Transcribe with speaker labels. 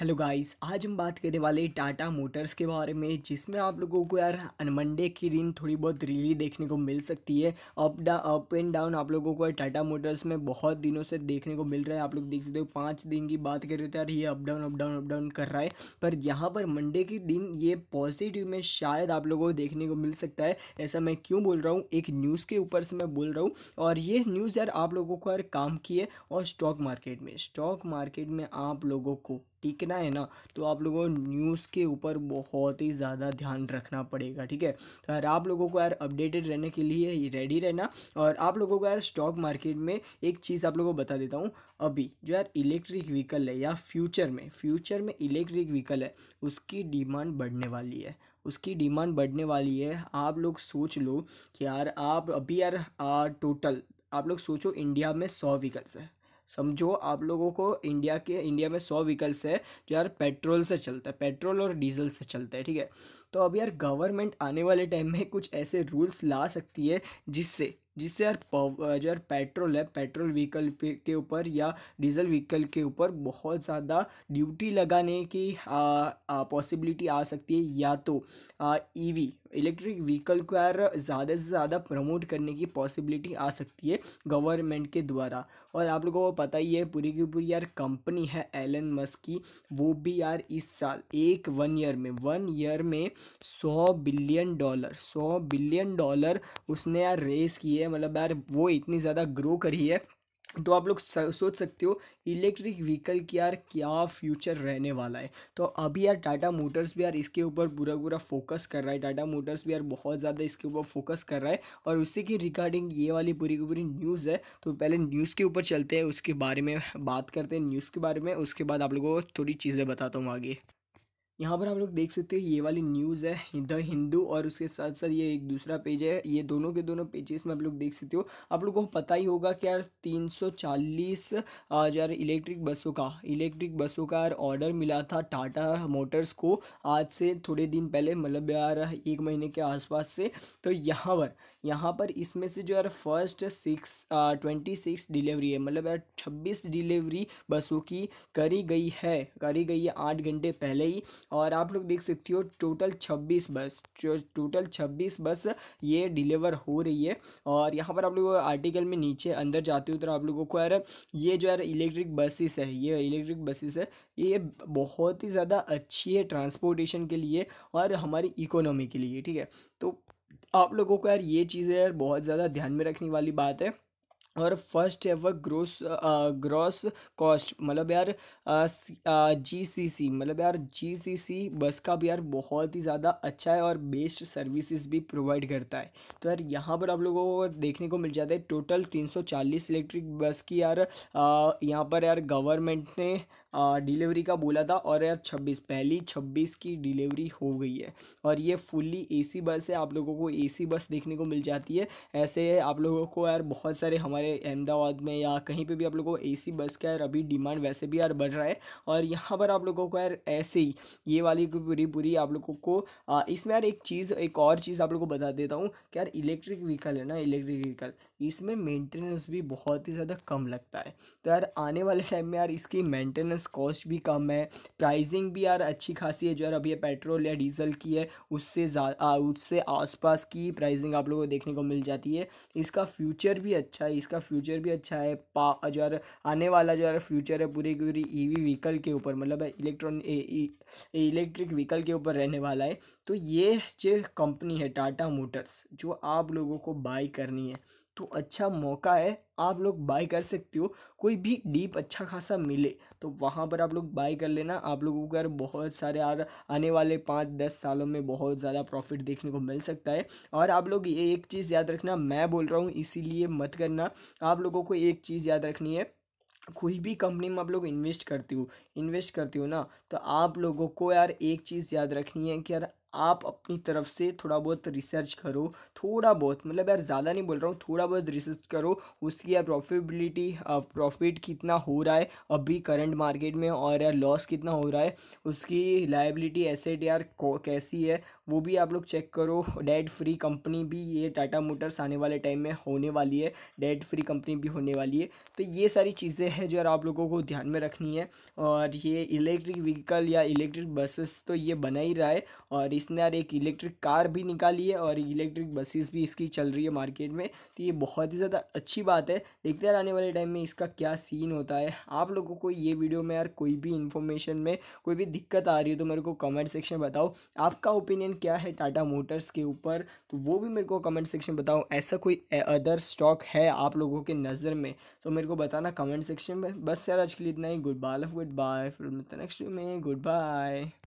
Speaker 1: hello guys आज हम बात करने वाले टाटा मोटर्स के बारे में जिसमें आप लोगों को यार अनमंडे की दिन थोड़ी बहुत रिली देखने को मिल सकती है अप डा अप एंड डाउन आप लोगों को टाटा मोटर्स में बहुत दिनों से देखने को मिल रहा है आप लोग देख सकते हो पाँच दिन की बात करें तो यार ये up down up down up down कर रहा है पर यहाँ पर मंडे के दिन ये पॉजिटिव में शायद आप लोगों को देखने को मिल सकता है ऐसा मैं क्यों बोल रहा हूँ एक न्यूज़ के ऊपर से मैं बोल रहा हूँ और ये न्यूज़ यार आप लोगों को यार काम की है और स्टॉक मार्केट में स्टॉक मार्केट में आप लोगों को टिकना है ना तो आप लोगों को न्यूज़ के ऊपर बहुत ही ज़्यादा ध्यान रखना पड़ेगा ठीक है तो यार आप लोगों को यार अपडेटेड रहने के लिए रेडी रहना और आप लोगों को यार स्टॉक मार्केट में एक चीज़ आप लोगों को बता देता हूँ अभी जो यार इलेक्ट्रिक व्हीकल है या फ्यूचर में फ्यूचर में इलेक्ट्रिक व्हीकल है उसकी डिमांड बढ़ने वाली है उसकी डिमांड बढ़ने वाली है आप लोग सोच लो कि यार आप अभी यार आ, टोटल आप लोग सोचो इंडिया में सौ व्हीकल्स है समझो आप लोगों को इंडिया के इंडिया में सौ व्हीकल्स है जो यार पेट्रोल से चलता है पेट्रोल और डीजल से चलता है ठीक है तो अब यार गवर्नमेंट आने वाले टाइम में कुछ ऐसे रूल्स ला सकती है जिससे जिससे यार जो यार पेट्रोल है पेट्रोल व्हीकल के ऊपर या डीजल व्हीकल के ऊपर बहुत ज़्यादा ड्यूटी लगाने की पॉसिबिलिटी आ, आ सकती है या तो ईवी e इलेक्ट्रिक व्हीकल को यार ज़्यादा से ज़्यादा प्रमोट करने की पॉसिबिलिटी आ सकती है गवर्नमेंट के द्वारा और आप लोगों को पता ही है पूरी की पूरी यार कंपनी है एलन मस्क की वो भी यार इस साल एक वन ईयर में वन ईयर में सौ बिलियन डॉलर सौ बिलियन डॉलर उसने यार रेस किए है मतलब यार वो इतनी ज़्यादा ग्रो करी है तो आप लोग सोच सकते हो इलेक्ट्रिक व्हीकल की यार क्या फ्यूचर रहने वाला है तो अभी यार टाटा मोटर्स भी यार इसके ऊपर पूरा पूरा फोकस कर रहा है टाटा मोटर्स भी यार बहुत ज़्यादा इसके ऊपर फोकस कर रहा है और उसी की रिगार्डिंग ये वाली पूरी की पूरी न्यूज़ है तो पहले न्यूज़ के ऊपर चलते हैं उसके बारे में बात करते हैं न्यूज़ के बारे में उसके बाद आप लोगों को थोड़ी चीज़ें बताता हूँ आगे यहाँ पर आप लोग देख सकते हो ये वाली न्यूज़ है द हिंदू और उसके साथ साथ ये एक दूसरा पेज है ये दोनों के दोनों पेजेस में आप लोग देख सकते हो आप लोगों को पता ही होगा कि यार तीन सौ चालीस हज़ार इलेक्ट्रिक बसों का इलेक्ट्रिक बसों का यार ऑर्डर मिला था टाटा मोटर्स को आज से थोड़े दिन पहले मतलब यार एक महीने के आसपास से तो यहाँ पर यहाँ पर इसमें से जो यार first six twenty six delivery है मतलब यार छब्बीस डिलीवरी बसों की करी गई है करी गई है आठ घंटे पहले ही और आप लोग देख सकते हो टोटल छब्बीस बस टोटल छब्बीस बस ये डिलीवर हो रही है और यहाँ पर आप लोग आर्टिकल में नीचे अंदर जाते हो तो आप लोगों को यार ये जो यार इलेक्ट्रिक बसेस है ये इलेक्ट्रिक बसेस है ये बहुत ही ज़्यादा अच्छी है ट्रांसपोर्टेशन के लिए और हमारी इकोनॉमी के लिए ठीक है तो आप लोगों को यार ये चीज़ें यार बहुत ज़्यादा ध्यान में रखने वाली बात है और फर्स्ट है वह ग्रोस ग्रॉस कॉस्ट मतलब यार जी सी सी मतलब यार जी सी सी बस का भी यार बहुत ही ज़्यादा अच्छा है और बेस्ट सर्विसेज भी प्रोवाइड करता है तो यार यहाँ पर आप लोगों को देखने को मिल जाता है टोटल तीन सौ चालीस इलेक्ट्रिक बस की यार यहाँ पर यार गवर्नमेंट ने डिलीवरी का बोला था और यार छब्बीस पहली छब्बीस की डिलीवरी हो गई है और ये फुल्ली एसी बस है आप लोगों को एसी बस देखने को मिल जाती है ऐसे आप लोगों को यार बहुत सारे हमारे अहमदाबाद में या कहीं पर भी आप लोगों को ए बस का यार अभी डिमांड वैसे भी यार बढ़ रहा है और यहाँ पर आप लोगों को यार ऐसे ही ये वाली पूरी पूरी आप लोगों को इसमें यार एक चीज़ एक और चीज़ आप लोगों को बता देता हूँ कि यार इलेक्ट्रिक व्हीकल है ना इलेक्ट्रिक व्हीकल इसमें मेंटेनेंस भी बहुत ही ज़्यादा कम लगता है तो यार आने वाले टाइम में यार इसकी मेंटेनेंस पास कॉस्ट भी कम है प्राइसिंग भी यार अच्छी खासी है जो यार अभी पेट्रोल या डीजल की है उससे उससे आसपास की प्राइसिंग आप लोगों को देखने को मिल जाती है इसका फ्यूचर भी अच्छा है इसका फ्यूचर भी अच्छा है पा जो यार आने वाला जो यार फ्यूचर है पूरी पूरी ई व्हीकल के ऊपर मतलब इलेक्ट्रॉन इलेक्ट्रिक व्हीकल के ऊपर रहने वाला है तो ये जो कंपनी है टाटा मोटर्स जो आप लोगों को बाई करनी है तो अच्छा मौका है आप लोग बाय कर सकते हो कोई भी डीप अच्छा खासा मिले तो वहाँ पर आप लोग बाय कर लेना आप लोगों को अगर बहुत सारे यार आने वाले पाँच दस सालों में बहुत ज़्यादा प्रॉफिट देखने को मिल सकता है और आप लोग ये एक चीज़ याद रखना मैं बोल रहा हूँ इसीलिए मत करना आप लोगों को एक चीज़ याद रखनी है कोई भी कंपनी में आप लोग इन्वेस्ट करते हो इन्वेस्ट करते हो ना तो आप लोगों को यार एक चीज़ याद रखनी है कि यार आप अपनी तरफ से थोड़ा बहुत रिसर्च करो थोड़ा बहुत मतलब यार ज़्यादा नहीं बोल रहा हूँ थोड़ा बहुत रिसर्च करो उसकी यार प्रॉफिटबिलिटी प्रॉफिट कितना हो रहा है अभी करंट मार्केट में और यार लॉस कितना हो रहा है उसकी लाइबिलिटी एसेट यार कैसी है वो भी आप लोग चेक करो डेट फ्री कंपनी भी ये टाटा मोटर्स आने वाले टाइम में होने वाली है डेट फ्री कंपनी भी होने वाली है तो ये सारी चीज़ें हैं जो यार आप लोगों को ध्यान में रखनी है और ये इलेक्ट्रिक व्हीकल या इलेक्ट्रिक बसेस तो ये बना ही रहा है और इसने यार एक इलेक्ट्रिक कार भी निकाली है और इलेक्ट्रिक बसेस भी इसकी चल रही है मार्केट में तो ये बहुत ही ज़्यादा अच्छी बात है देखते यार आने वाले टाइम में इसका क्या सीन होता है आप लोगों को ये वीडियो में यार कोई भी इन्फॉर्मेशन में कोई भी दिक्कत आ रही है तो मेरे को कमेंट सेक्शन में बताओ आपका ओपिनियन क्या है टाटा मोटर्स के ऊपर तो वो भी मेरे को कमेंट सेक्शन में बताओ ऐसा कोई अदर स्टॉक है आप लोगों के नज़र में तो मेरे को बताना कमेंट सेक्शन में बस यार आज के लिए इतना ही गुड बाय गुड बाय फिर मिलते नेक्स्ट वीडियो में गुड बाय